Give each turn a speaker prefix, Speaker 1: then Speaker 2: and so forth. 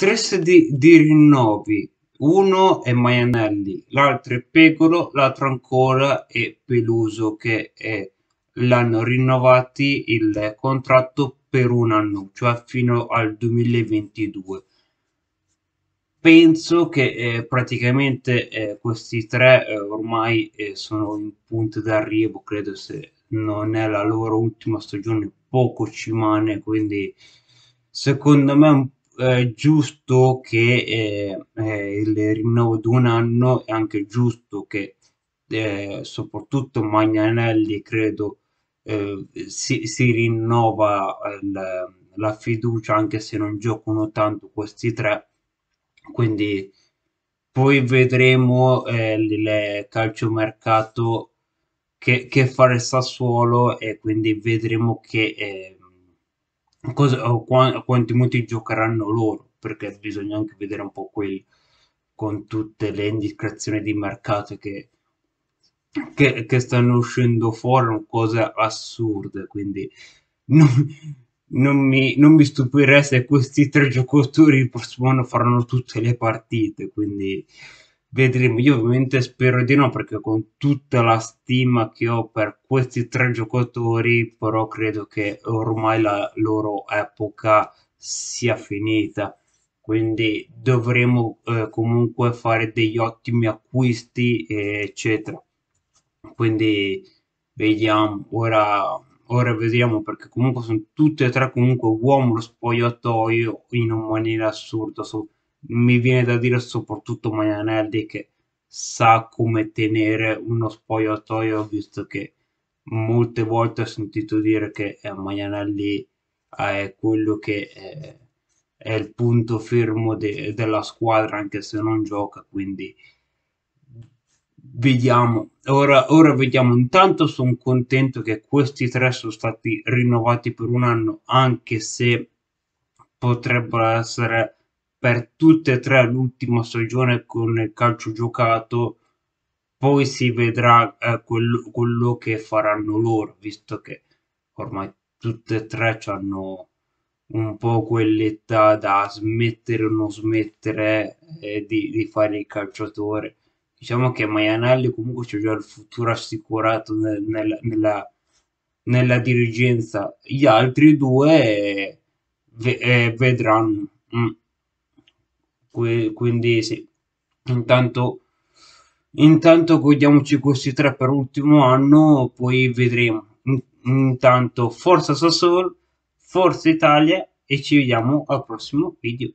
Speaker 1: Tre sedi di rinnovi, uno è Maianelli, l'altro è Pecolo, l'altro ancora è Peluso che è l'hanno rinnovati il contratto per un anno, cioè fino al 2022. Penso che eh, praticamente eh, questi tre eh, ormai eh, sono in punto d'arrivo, credo se non è la loro ultima stagione, poco ci mane, quindi secondo me un è eh, giusto che eh, eh, il rinnovo di un anno, è anche giusto che soprattutto Magnanelli credo si, si, rinnova il, la fiducia anche se non giocano tanto questi tre quindi poi vedremo eh, il calciomercato che, che fare Sassuolo e quindi vedremo che eh, cosa, quanti minuti giocheranno loro, perché bisogna anche vedere un po' quello, con tutte le indicazioni di mercato che, che, che stanno uscendo fuori, cose assurde, quindi non, non, mi, non mi stupirei se questi tre giocatori il prossimo anno faranno tutte le partite, quindi vedremo. Io ovviamente spero di no, perché con tutta la stima che ho per questi tre giocatori, però credo che ormai la loro epoca sia finita. Quindi dovremo eh, comunque fare degli ottimi acquisti, eccetera. Quindi vediamo, ora, ora vediamo perché comunque sono tutte e tre comunque uomo lo spogliatoio in maniera assurda. So, mi viene da dire soprattutto Maianelli che sa come tenere uno spogliatoio visto che molte volte ho sentito dire che eh, eh, è quello che è, è il punto fermo de, della squadra anche se non gioca quindi vediamo ora, ora vediamo intanto sono contento che questi tre sono stati rinnovati per un anno anche se potrebbero essere per tutte e tre l'ultima stagione con il calcio giocato, poi si vedrà eh, quello, quello, che faranno loro, visto che ormai tutte e tre hanno un po' quell'età da smettere o non smettere eh, di, di, fare il calciatore. Diciamo che Maianelli comunque c'è già il futuro assicurato nel, nella, nella, nella, dirigenza, gli altri due eh, eh vedranno. Mm quindi sì, intanto, intanto godiamoci questi tre per l'ultimo anno, poi vedremo. Intanto forza Sassuolo, forza Italia e ci vediamo al prossimo video.